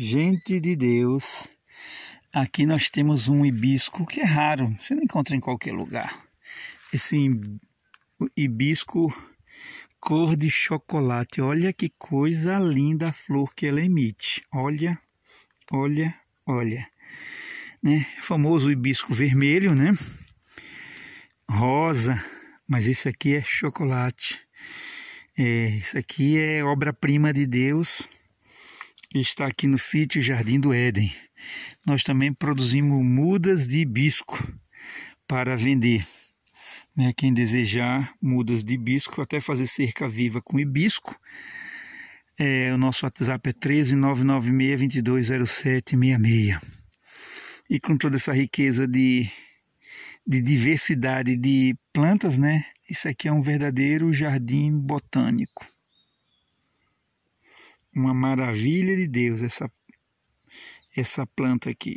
Gente de Deus, aqui nós temos um hibisco que é raro, você não encontra em qualquer lugar. Esse hibisco cor de chocolate, olha que coisa linda a flor que ela emite. Olha, olha, olha. Né? É famoso hibisco vermelho, né? Rosa, mas esse aqui é chocolate. É, isso aqui é obra-prima de Deus está aqui no sítio Jardim do Éden. Nós também produzimos mudas de hibisco para vender. Né? Quem desejar mudas de hibisco, até fazer cerca viva com hibisco. É, o nosso WhatsApp é 13996220766. E com toda essa riqueza de, de diversidade de plantas, né? Isso aqui é um verdadeiro jardim botânico uma maravilha de Deus essa, essa planta aqui.